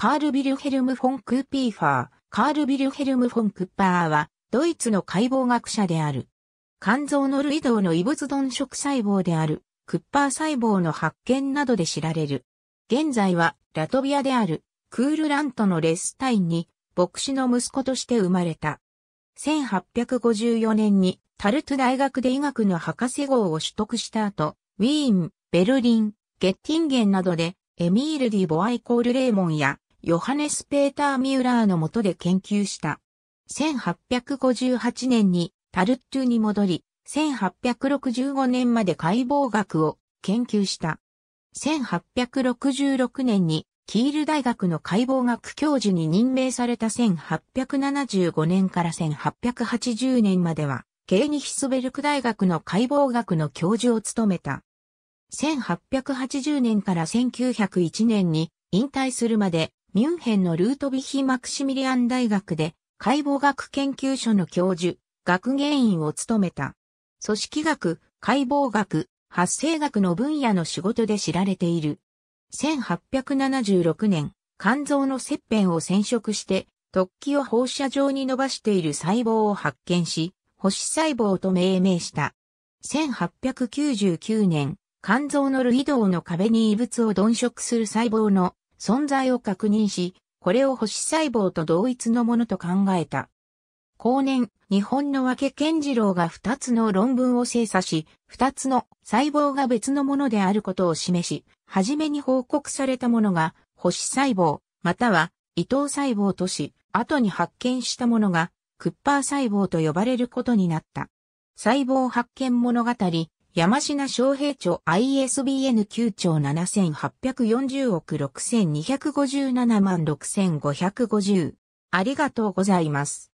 カール・ビルヘルム・フォン・クーピーファー、カール・ビルヘルム・フォン・クッパーは、ドイツの解剖学者である。肝臓の類動の異物鈍色細胞である、クッパー細胞の発見などで知られる。現在は、ラトビアである、クールラントのレスタインに、牧師の息子として生まれた。1854年に、タルト大学で医学の博士号を取得した後、ウィーン、ベルリン、ゲッティンゲンなどで、エミール・ディ・ボアイコール・レーモンや、ヨハネス・ペーター・ミューラーの下で研究した。1858年にタルットゥに戻り、1865年まで解剖学を研究した。1866年にキール大学の解剖学教授に任命された1875年から1880年までは、ケーニヒスベルク大学の解剖学の教授を務めた。1880年から1901年に引退するまでミュンヘンのルートビヒ・マクシミリアン大学で解剖学研究所の教授、学芸員を務めた。組織学、解剖学、発生学の分野の仕事で知られている。1876年、肝臓の切片を染色して、突起を放射状に伸ばしている細胞を発見し、保守細胞と命名した。1899年、肝臓の類同の壁に異物を鈍色する細胞の存在を確認し、これを星細胞と同一のものと考えた。後年、日本の分健次郎が二つの論文を精査し、二つの細胞が別のものであることを示し、初めに報告されたものが、星細胞、または、伊藤細胞とし、後に発見したものが、クッパー細胞と呼ばれることになった。細胞発見物語、山品昌平町 ISBN 9兆7840億6257万6550。ありがとうございます。